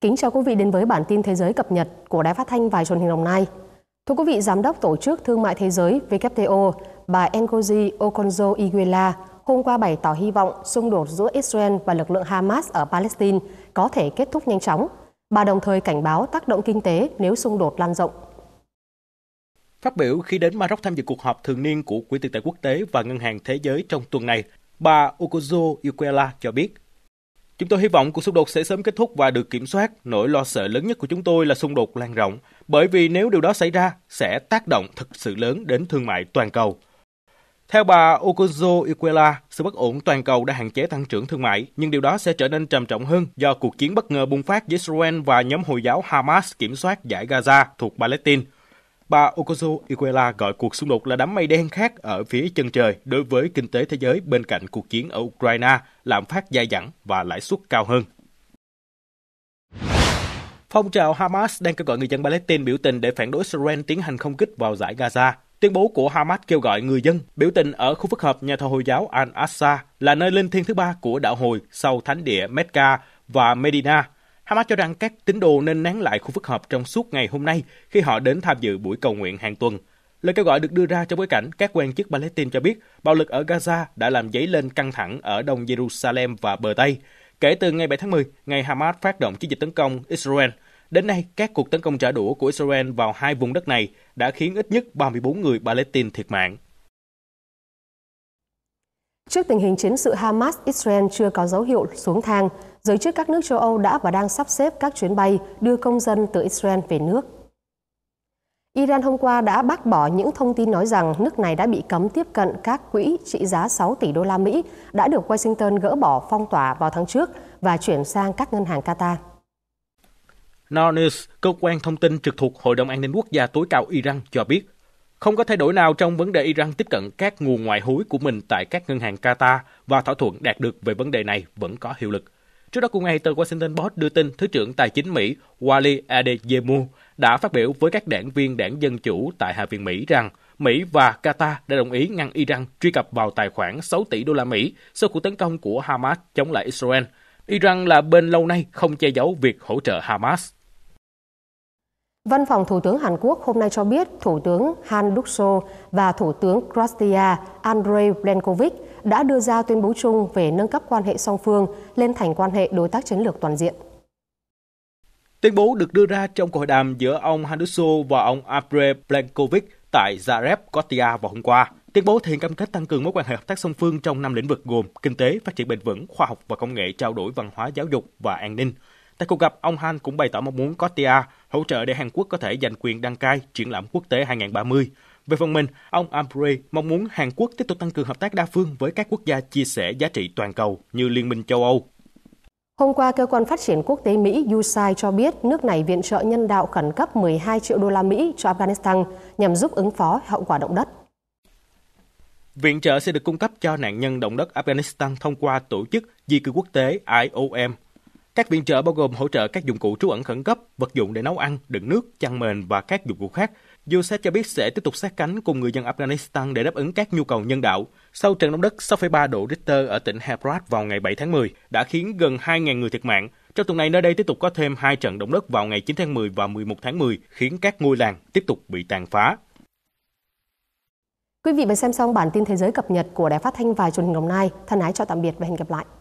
Kính chào quý vị đến với bản tin thế giới cập nhật của Đài Phát thanh và Truyền hình Đồng Nai. Thưa quý vị, Giám đốc Tổ chức Thương mại Thế giới WTO, bà Ngozi Okonjo-Iweala hôm qua bày tỏ hy vọng xung đột giữa Israel và lực lượng Hamas ở Palestine có thể kết thúc nhanh chóng. Bà đồng thời cảnh báo tác động kinh tế nếu xung đột lan rộng. Phát biểu khi đến Maroc tham dự cuộc họp thường niên của Quỹ tiền tệ quốc tế và Ngân hàng Thế giới trong tuần này, bà Okonjo Iweala cho biết Chúng tôi hy vọng cuộc xung đột sẽ sớm kết thúc và được kiểm soát. Nỗi lo sợ lớn nhất của chúng tôi là xung đột lan rộng, bởi vì nếu điều đó xảy ra sẽ tác động thực sự lớn đến thương mại toàn cầu. Theo bà Okozo Iquela, sự bất ổn toàn cầu đã hạn chế tăng trưởng thương mại, nhưng điều đó sẽ trở nên trầm trọng hơn do cuộc chiến bất ngờ bùng phát giữa Israel và nhóm Hồi giáo Hamas kiểm soát giải Gaza thuộc Palestine. Bà Okozo Iguela gọi cuộc xung đột là đám mây đen khác ở phía chân trời đối với kinh tế thế giới bên cạnh cuộc chiến ở Ukraine, lạm phát dai dẳng và lãi suất cao hơn. Phong trào Hamas đang kêu gọi người dân Palestine biểu tình để phản đối Israel tiến hành không kích vào giải Gaza. Tuyên bố của Hamas kêu gọi người dân biểu tình ở khu phức hợp nhà thờ Hồi giáo Al-Aqsa là nơi linh thiêng thứ ba của đạo Hồi sau thánh địa Mecca và Medina Hamas cho rằng các tín đồ nên nán lại khu phức hợp trong suốt ngày hôm nay khi họ đến tham dự buổi cầu nguyện hàng tuần. Lời kêu gọi được đưa ra trong bối cảnh các quan chức Palestine cho biết bạo lực ở Gaza đã làm dấy lên căng thẳng ở đông Jerusalem và bờ Tây. Kể từ ngày 7 tháng 10, ngày Hamas phát động chiến dịch tấn công Israel, đến nay các cuộc tấn công trả đũa của Israel vào hai vùng đất này đã khiến ít nhất 34 người Palestine thiệt mạng. Trước tình hình chiến sự Hamas-Israel chưa có dấu hiệu xuống thang, giới chức các nước châu Âu đã và đang sắp xếp các chuyến bay đưa công dân từ Israel về nước. Iran hôm qua đã bác bỏ những thông tin nói rằng nước này đã bị cấm tiếp cận các quỹ trị giá 6 tỷ đô la Mỹ đã được Washington gỡ bỏ phong tỏa vào tháng trước và chuyển sang các ngân hàng Qatar. Nornews, cơ quan thông tin trực thuộc Hội đồng An ninh Quốc gia tối cao Iran cho biết, không có thay đổi nào trong vấn đề Iran tiếp cận các nguồn ngoại hối của mình tại các ngân hàng Qatar và thỏa thuận đạt được về vấn đề này vẫn có hiệu lực. Trước đó cùng ngày, tờ Washington Post đưa tin Thứ trưởng Tài chính Mỹ Wally Adeyemo đã phát biểu với các đảng viên đảng Dân Chủ tại Hạ viện Mỹ rằng Mỹ và Qatar đã đồng ý ngăn Iran truy cập vào tài khoản 6 tỷ đô la Mỹ sau cuộc tấn công của Hamas chống lại Israel. Iran là bên lâu nay không che giấu việc hỗ trợ Hamas. Văn phòng Thủ tướng Hàn Quốc hôm nay cho biết Thủ tướng Han Duk-so và Thủ tướng Croatia Andrei Plenkovic đã đưa ra tuyên bố chung về nâng cấp quan hệ song phương lên thành quan hệ đối tác chiến lược toàn diện. Tuyên bố được đưa ra trong cuộc hội đàm giữa ông Han Duk-so và ông Andrei Plenkovic tại Zagreb, Croatia vào hôm qua. Tuyên bố thể hiện cam kết tăng cường mối quan hệ hợp tác song phương trong năm lĩnh vực gồm kinh tế, phát triển bền vững, khoa học và công nghệ, trao đổi văn hóa giáo dục và an ninh. Tại cuộc gặp, ông Han cũng bày tỏ mong muốn Croatia hỗ trợ để Hàn Quốc có thể giành quyền đăng cai triển lãm quốc tế 2030. Về phần mình, ông Ampre mong muốn Hàn Quốc tiếp tục tăng cường hợp tác đa phương với các quốc gia chia sẻ giá trị toàn cầu như Liên minh châu Âu, Hôm qua, cơ quan phát triển quốc tế Mỹ USAID cho biết nước này viện trợ nhân đạo khẩn cấp 12 triệu đô la Mỹ cho Afghanistan nhằm giúp ứng phó hậu quả động đất. Viện trợ sẽ được cung cấp cho nạn nhân động đất Afghanistan thông qua tổ chức di cư quốc tế IOM các viện trợ bao gồm hỗ trợ các dụng cụ trú ẩn khẩn cấp, vật dụng để nấu ăn, đựng nước, chăn mền và các dụng cụ khác. USAID cho biết sẽ tiếp tục sát cánh cùng người dân Afghanistan để đáp ứng các nhu cầu nhân đạo. Sau trận động đất 6,3 độ Richter ở tỉnh Herat vào ngày 7 tháng 10 đã khiến gần 2.000 người thiệt mạng. Trong tuần này, nơi đây tiếp tục có thêm hai trận động đất vào ngày 9 tháng 10 và 11 tháng 10, khiến các ngôi làng tiếp tục bị tàn phá. Quý vị vừa xem xong bản tin thế giới cập nhật của Đài Phát thanh và Truyền hình Đồng Nai. Thân ái chào tạm biệt và hẹn gặp lại.